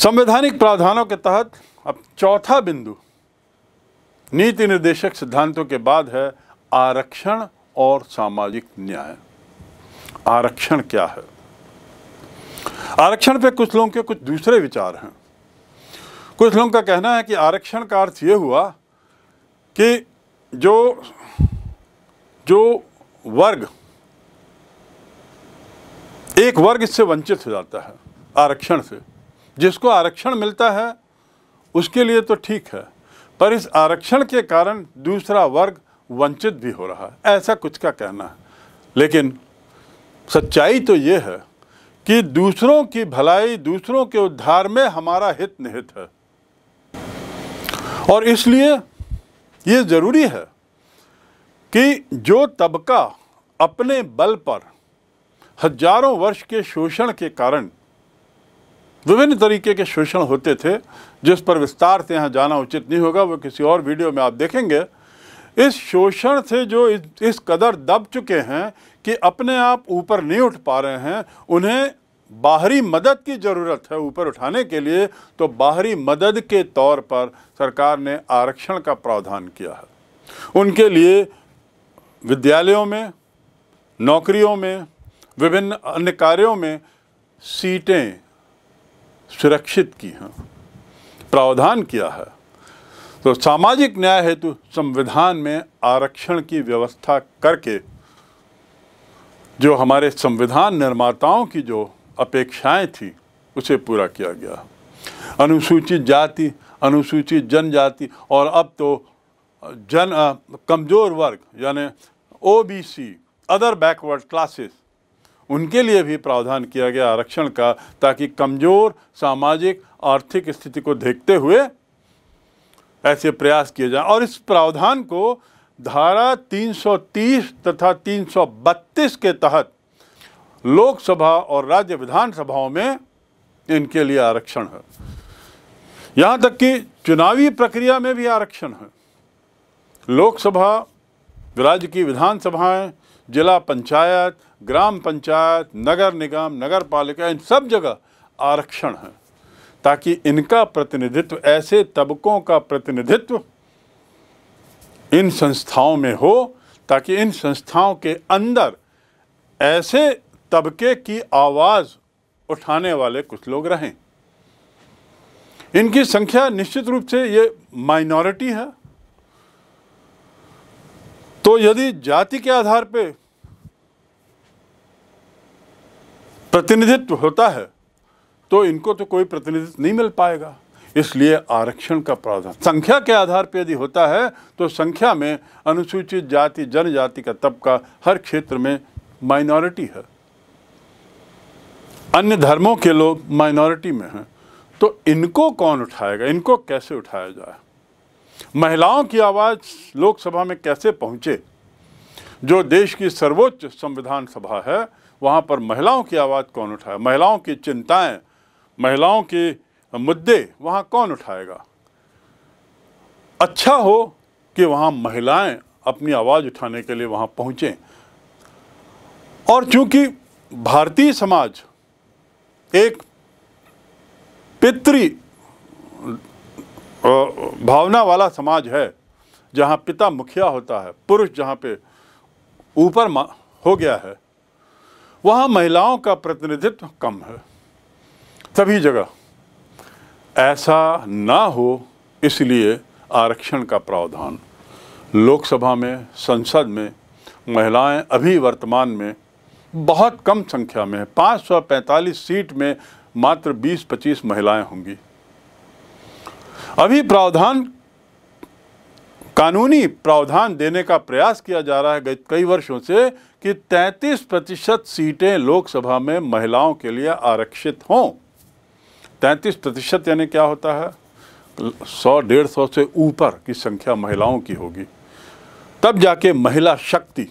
संवैधानिक प्रावधानों के तहत अब चौथा बिंदु नीति निर्देशक सिद्धांतों के बाद है आरक्षण और सामाजिक न्याय आरक्षण क्या है आरक्षण पे कुछ लोगों के कुछ दूसरे विचार हैं कुछ लोगों का कहना है कि आरक्षण का अर्थ ये हुआ कि जो जो वर्ग एक वर्ग इससे वंचित हो जाता है आरक्षण से जिसको आरक्षण मिलता है उसके लिए तो ठीक है पर इस आरक्षण के कारण दूसरा वर्ग वंचित भी हो रहा है ऐसा कुछ का कहना है लेकिन सच्चाई तो ये है कि दूसरों की भलाई दूसरों के उद्धार में हमारा हित निहित है और इसलिए ये ज़रूरी है कि जो तबका अपने बल पर हजारों वर्ष के शोषण के कारण विभिन्न तरीके के शोषण होते थे जिस पर विस्तार से यहाँ जाना उचित नहीं होगा वो किसी और वीडियो में आप देखेंगे इस शोषण से जो इस, कदर दब चुके हैं कि अपने आप ऊपर नहीं उठ पा रहे हैं उन्हें बाहरी मदद की ज़रूरत है ऊपर उठाने के लिए तो बाहरी मदद के तौर पर सरकार ने आरक्षण का प्रावधान किया है उनके लिए विद्यालयों में नौकरियों में विभिन्न अन्य कार्यों में सीटें सुरक्षित की हैं प्रावधान किया है तो सामाजिक न्याय हेतु संविधान में आरक्षण की व्यवस्था करके जो हमारे संविधान निर्माताओं की जो अपेक्षाएं थी उसे पूरा किया गया अनुसूचित जाति अनुसूचित जनजाति और अब तो जन कमज़ोर वर्ग यानी ओबीसी अदर बैकवर्ड क्लासेस उनके लिए भी प्रावधान किया गया आरक्षण का ताकि कमज़ोर सामाजिक आर्थिक स्थिति को देखते हुए ऐसे प्रयास किए जाएं और इस प्रावधान को धारा 330 तथा 332 के तहत लोकसभा और राज्य विधानसभाओं में इनके लिए आरक्षण है यहाँ तक कि चुनावी प्रक्रिया में भी आरक्षण है लोकसभा राज्य की विधानसभाएं जिला पंचायत ग्राम पंचायत नगर निगम नगर पालिका इन सब जगह आरक्षण है ताकि इनका प्रतिनिधित्व ऐसे तबकों का प्रतिनिधित्व इन संस्थाओं में हो ताकि इन संस्थाओं के अंदर ऐसे तबके की आवाज़ उठाने वाले कुछ लोग रहें इनकी संख्या निश्चित रूप से ये माइनॉरिटी है तो यदि जाति के आधार पे प्रतिनिधित्व होता है तो इनको तो कोई प्रतिनिधित्व नहीं मिल पाएगा इसलिए आरक्षण का प्रावधान संख्या के आधार पर यदि होता है तो संख्या में अनुसूचित जाति जनजाति का तबका हर क्षेत्र में माइनॉरिटी है अन्य धर्मों के लोग माइनॉरिटी में हैं तो इनको कौन उठाएगा इनको कैसे उठाया जाए महिलाओं की आवाज़ लोकसभा में कैसे पहुँचे जो देश की सर्वोच्च संविधान सभा है वहाँ पर महिलाओं की आवाज़ कौन उठाए महिलाओं की चिंताएं महिलाओं के मुद्दे वहाँ कौन उठाएगा अच्छा हो कि वहाँ महिलाएं अपनी आवाज़ उठाने के लिए वहाँ पहुँचें और चूँकि भारतीय समाज एक पित्री भावना वाला समाज है जहाँ पिता मुखिया होता है पुरुष जहाँ पे ऊपर हो गया है वहाँ महिलाओं का प्रतिनिधित्व कम है सभी जगह ऐसा ना हो इसलिए आरक्षण का प्रावधान लोकसभा में संसद में महिलाएं अभी वर्तमान में बहुत कम संख्या में है 545 सीट में मात्र 20-25 महिलाएं होंगी अभी प्रावधान कानूनी प्रावधान देने का प्रयास किया जा रहा है कई वर्षों से कि 33 प्रतिशत सीटें लोकसभा में महिलाओं के लिए आरक्षित हों 33 प्रतिशत यानी क्या होता है सौ डेढ़ सौ से ऊपर की संख्या महिलाओं की होगी तब जाके महिला शक्ति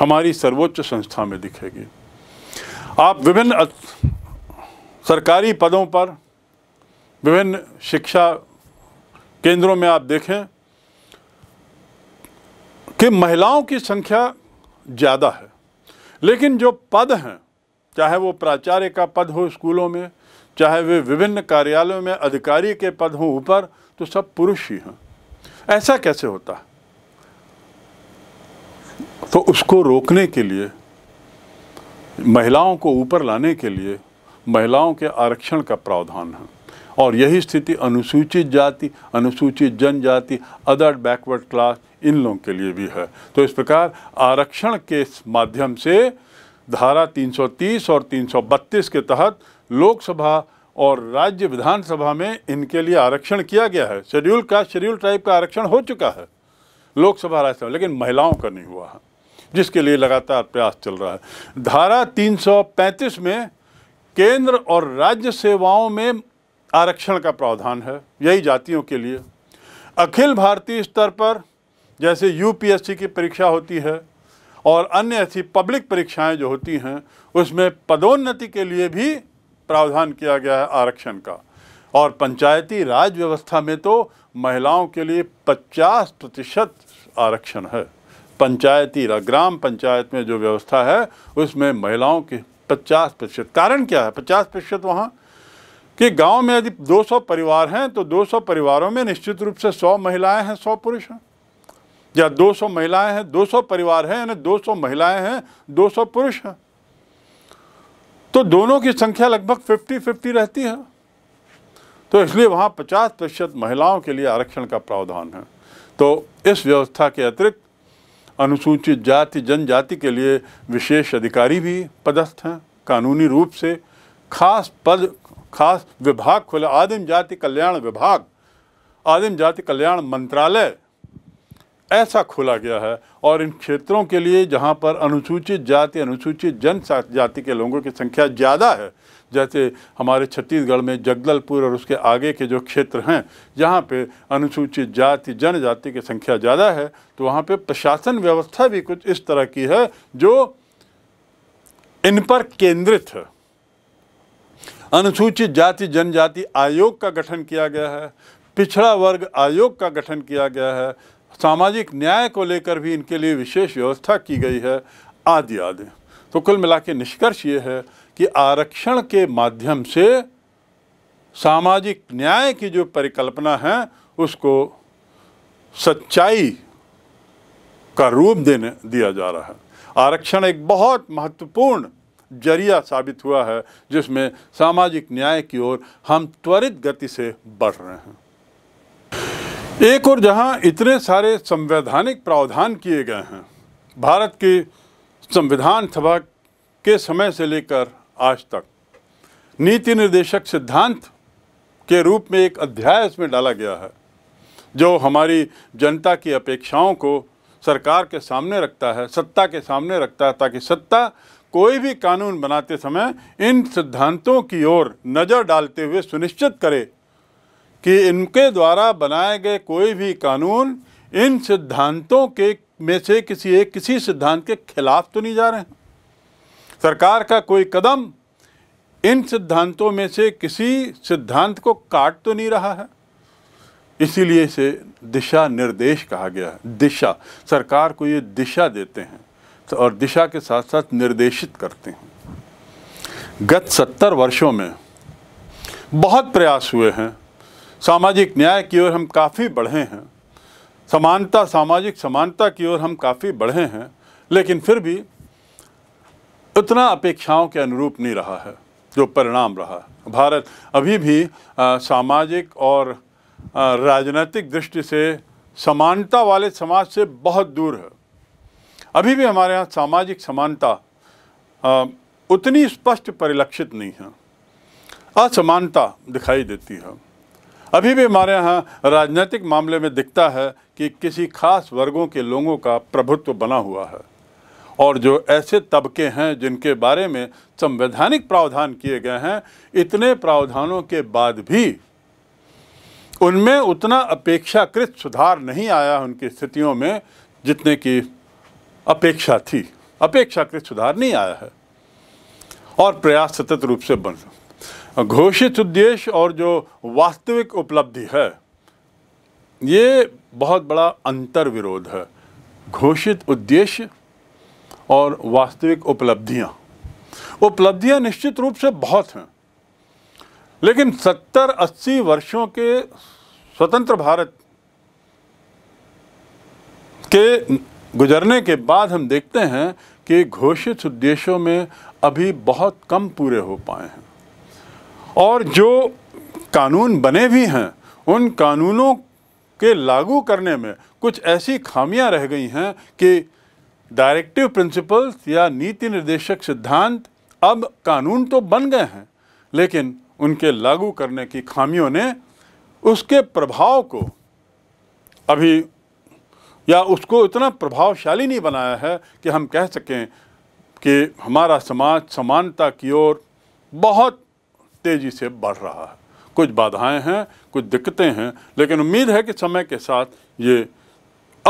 हमारी सर्वोच्च संस्था में दिखेगी आप विभिन्न सरकारी पदों पर विभिन्न शिक्षा केंद्रों में आप देखें कि महिलाओं की संख्या ज़्यादा है लेकिन जो पद हैं चाहे वो प्राचार्य का पद हो स्कूलों में चाहे वे विभिन्न कार्यालयों में अधिकारी के पद हों ऊपर तो सब पुरुष ही हैं ऐसा कैसे होता है तो उसको रोकने के लिए महिलाओं को ऊपर लाने के लिए महिलाओं के आरक्षण का प्रावधान है और यही स्थिति अनुसूचित जाति अनुसूचित जनजाति अदर बैकवर्ड क्लास इन लोगों के लिए भी है तो इस प्रकार आरक्षण के माध्यम से धारा 330 और 332 के तहत लोकसभा और राज्य विधानसभा में इनके लिए आरक्षण किया गया है शेड्यूल का शेड्यूल ट्राइब का आरक्षण हो चुका है लोकसभा राज्यसभा लेकिन महिलाओं का नहीं हुआ है जिसके लिए लगातार प्रयास चल रहा है धारा 335 में केंद्र और राज्य सेवाओं में आरक्षण का प्रावधान है यही जातियों के लिए अखिल भारतीय स्तर पर जैसे यूपीएससी की परीक्षा होती है और अन्य ऐसी पब्लिक परीक्षाएं जो होती हैं उसमें पदोन्नति के लिए भी प्रावधान किया गया है आरक्षण का और पंचायती राज व्यवस्था में तो महिलाओं के लिए 50 प्रतिशत आरक्षण है पंचायती ग्राम पंचायत में जो व्यवस्था है उसमें महिलाओं के 50 प्रतिशत कारण क्या है 50 प्रतिशत वहाँ कि गांव में यदि 200 परिवार हैं तो 200 परिवारों में निश्चित रूप से 100 महिलाएं हैं 100 पुरुष हैं या 200 महिलाएं हैं 200 परिवार हैं यानी 200 महिलाएं हैं 200 पुरुष हैं तो दोनों की संख्या लगभग 50-50 रहती है तो इसलिए वहाँ 50 प्रतिशत महिलाओं के लिए आरक्षण का प्रावधान है तो इस व्यवस्था के अतिरिक्त अनुसूचित जाति जनजाति के लिए विशेष अधिकारी भी पदस्थ हैं कानूनी रूप से खास पद खास विभाग खोले आदिम जाति कल्याण विभाग आदिम जाति कल्याण मंत्रालय ऐसा खोला गया है और इन क्षेत्रों के लिए जहाँ पर अनुसूचित जाति अनुसूचित जनजाति के लोगों की संख्या ज़्यादा है जैसे हमारे छत्तीसगढ़ में जगदलपुर और उसके आगे के जो क्षेत्र हैं जहाँ पे अनुसूचित जाति जनजाति की संख्या ज़्यादा है तो वहाँ पे प्रशासन व्यवस्था भी कुछ इस तरह की है जो इन पर केंद्रित है अनुसूचित जाति जनजाति आयोग का गठन किया गया है पिछड़ा वर्ग आयोग का गठन किया गया है सामाजिक न्याय को लेकर भी इनके लिए विशेष व्यवस्था की गई है आदि आदि तो कुल मिला के निष्कर्ष ये है कि आरक्षण के माध्यम से सामाजिक न्याय की जो परिकल्पना है उसको सच्चाई का रूप देने दिया जा रहा है आरक्षण एक बहुत महत्वपूर्ण जरिया साबित हुआ है जिसमें सामाजिक न्याय की ओर हम त्वरित गति से बढ़ रहे हैं एक और जहां इतने सारे संवैधानिक प्रावधान किए गए हैं भारत की संविधान सभा के समय से लेकर आज तक नीति निर्देशक सिद्धांत के रूप में एक अध्याय इसमें डाला गया है जो हमारी जनता की अपेक्षाओं को सरकार के सामने रखता है सत्ता के सामने रखता है ताकि सत्ता कोई भी कानून बनाते समय इन सिद्धांतों की ओर नज़र डालते हुए सुनिश्चित करे कि इनके द्वारा बनाए गए कोई भी कानून इन सिद्धांतों के में से किसी एक किसी सिद्धांत के खिलाफ तो नहीं जा रहे हैं सरकार का कोई कदम इन सिद्धांतों में से किसी सिद्धांत को काट तो नहीं रहा है इसीलिए इसे दिशा निर्देश कहा गया है दिशा सरकार को ये दिशा देते हैं तो और दिशा के साथ साथ निर्देशित करते हैं गत सत्तर वर्षों में बहुत प्रयास हुए हैं सामाजिक न्याय की ओर हम काफ़ी बढ़े हैं समानता सामाजिक समानता की ओर हम काफ़ी बढ़े हैं लेकिन फिर भी उतना अपेक्षाओं के अनुरूप नहीं रहा है जो परिणाम रहा भारत अभी भी आ, सामाजिक और राजनीतिक दृष्टि से समानता वाले समाज से बहुत दूर है अभी भी हमारे यहाँ सामाजिक समानता आ, उतनी स्पष्ट परिलक्षित नहीं है असमानता दिखाई देती है अभी भी हमारे यहाँ राजनीतिक मामले में दिखता है कि किसी खास वर्गों के लोगों का प्रभुत्व बना हुआ है और जो ऐसे तबके हैं जिनके बारे में संवैधानिक प्रावधान किए गए हैं इतने प्रावधानों के बाद भी उनमें उतना अपेक्षाकृत सुधार नहीं आया उनकी स्थितियों में जितने की अपेक्षा थी अपेक्षाकृत सुधार नहीं आया है और प्रयास सतत रूप से बन घोषित उद्देश्य और जो वास्तविक उपलब्धि है ये बहुत बड़ा अंतर विरोध है घोषित उद्देश्य और वास्तविक उपलब्धियाँ उपलब्धियाँ निश्चित रूप से बहुत हैं लेकिन 70-80 वर्षों के स्वतंत्र भारत के गुजरने के बाद हम देखते हैं कि घोषित उद्देश्यों में अभी बहुत कम पूरे हो पाए हैं और जो कानून बने भी हैं उन कानूनों के लागू करने में कुछ ऐसी खामियां रह गई हैं कि डायरेक्टिव प्रिंसिपल्स या नीति निर्देशक सिद्धांत अब कानून तो बन गए हैं लेकिन उनके लागू करने की खामियों ने उसके प्रभाव को अभी या उसको इतना प्रभावशाली नहीं बनाया है कि हम कह सकें कि हमारा समाज समानता की ओर बहुत तेज़ी से बढ़ रहा है कुछ बाधाएं हैं कुछ दिक्कतें हैं लेकिन उम्मीद है कि समय के साथ ये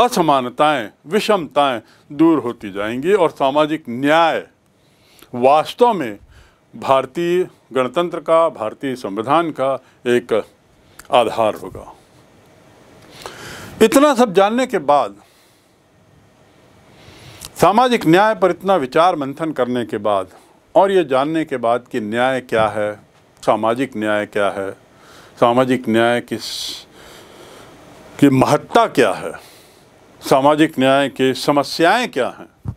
असमानताएं विषमताएं दूर होती जाएंगी और सामाजिक न्याय वास्तव में भारतीय गणतंत्र का भारतीय संविधान का एक आधार होगा इतना सब जानने के बाद सामाजिक न्याय पर इतना विचार मंथन करने के बाद और ये जानने के बाद कि न्याय क्या है सामाजिक न्याय क्या है सामाजिक न्याय किस की महत्ता क्या है सामाजिक न्याय की समस्याएं क्या हैं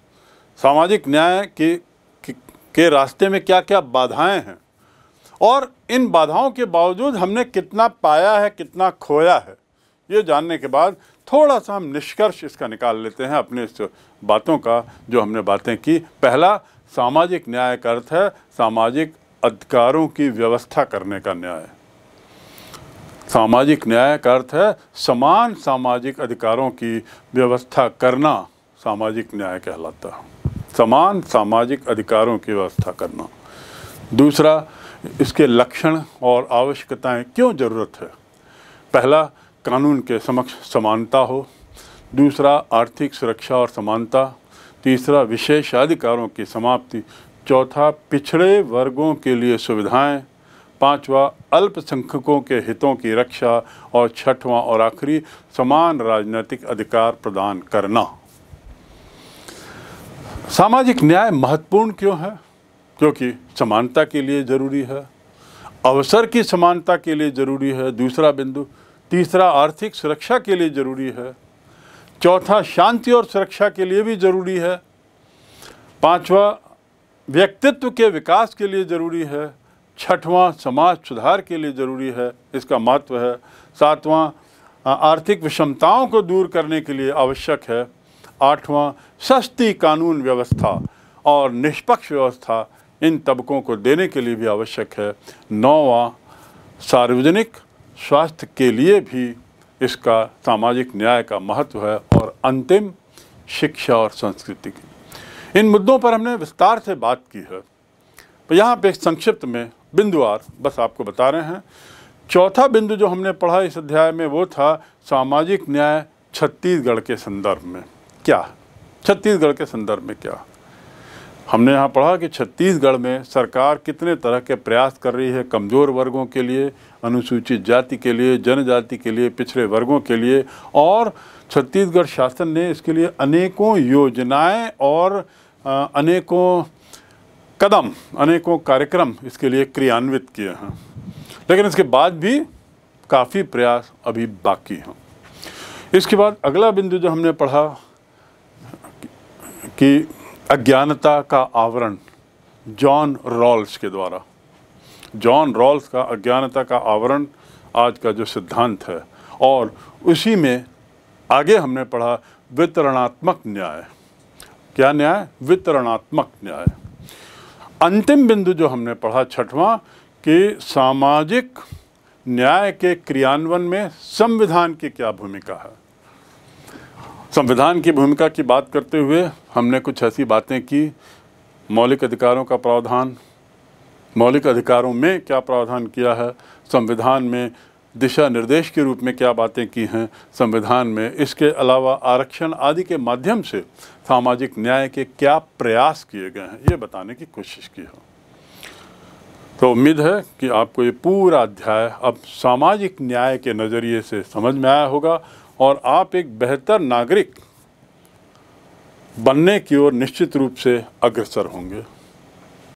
सामाजिक न्याय के, के रास्ते में क्या क्या बाधाएं हैं और इन बाधाओं के बावजूद हमने कितना पाया है कितना खोया है ये जानने के बाद थोड़ा सा हम निष्कर्ष इसका निकाल लेते हैं अपने इस बातों का जो हमने बातें की पहला सामाजिक न्याय का अर्थ है सामाजिक अधिकारों की व्यवस्था करने का न्याय सामाजिक न्याय का अर्थ है समान सामाजिक अधिकारों की व्यवस्था करना सामाजिक न्याय कहलाता समान सामाजिक अधिकारों की व्यवस्था करना दूसरा इसके लक्षण और आवश्यकताएं क्यों ज़रूरत है पहला कानून के समक्ष समानता हो दूसरा आर्थिक सुरक्षा और समानता तीसरा विशेष अधिकारों की समाप्ति चौथा पिछड़े वर्गों के लिए सुविधाएं पांचवा अल्पसंख्यकों के हितों की रक्षा और छठवां और आखिरी समान राजनीतिक अधिकार प्रदान करना सामाजिक न्याय महत्वपूर्ण क्यों है क्योंकि समानता के लिए ज़रूरी है अवसर की समानता के लिए ज़रूरी है दूसरा बिंदु तीसरा आर्थिक सुरक्षा के लिए ज़रूरी है चौथा शांति और सुरक्षा के लिए भी ज़रूरी है पांचवा व्यक्तित्व के विकास के लिए ज़रूरी है छठवां समाज सुधार के लिए ज़रूरी है इसका महत्व है सातवां आर्थिक विषमताओं को दूर करने के लिए आवश्यक है आठवां सस्ती कानून व्यवस्था और निष्पक्ष व्यवस्था इन तबकों को देने के लिए भी आवश्यक है नौवां सार्वजनिक स्वास्थ्य के लिए भी इसका सामाजिक न्याय का महत्व है और अंतिम शिक्षा और संस्कृति के इन मुद्दों पर हमने विस्तार से बात की है तो यहाँ पे संक्षिप्त में बिंदुवार बस आपको बता रहे हैं चौथा बिंदु जो हमने पढ़ा इस अध्याय में वो था सामाजिक न्याय छत्तीसगढ़ के संदर्भ में क्या छत्तीसगढ़ के संदर्भ में क्या हमने यहाँ पढ़ा कि छत्तीसगढ़ में सरकार कितने तरह के प्रयास कर रही है कमज़ोर वर्गों के लिए अनुसूचित जाति के लिए जनजाति के लिए पिछड़े वर्गों के लिए और छत्तीसगढ़ शासन ने इसके लिए अनेकों योजनाएं और अनेकों कदम अनेकों कार्यक्रम इसके लिए क्रियान्वित किए हैं लेकिन इसके बाद भी काफ़ी प्रयास अभी बाकी हैं इसके बाद अगला बिंदु जो हमने पढ़ा कि अज्ञानता का आवरण जॉन रॉल्स के द्वारा जॉन रॉल्स का अज्ञानता का आवरण आज का जो सिद्धांत है और उसी में आगे हमने पढ़ा वितरणात्मक न्याय क्या न्याय वितरणात्मक न्याय अंतिम बिंदु जो हमने पढ़ा छठवां कि सामाजिक न्याय के क्रियान्वयन में संविधान की क्या भूमिका है संविधान की भूमिका की बात करते हुए हमने कुछ ऐसी बातें की मौलिक अधिकारों का प्रावधान मौलिक अधिकारों में क्या प्रावधान किया है संविधान में दिशा निर्देश के रूप में क्या बातें की हैं संविधान में इसके अलावा आरक्षण आदि के माध्यम से सामाजिक न्याय के क्या प्रयास किए गए हैं ये बताने की कोशिश की है तो उम्मीद है कि आपको ये पूरा अध्याय अब सामाजिक न्याय के नज़रिए से समझ में आया होगा और आप एक बेहतर नागरिक बनने की ओर निश्चित रूप से अग्रसर होंगे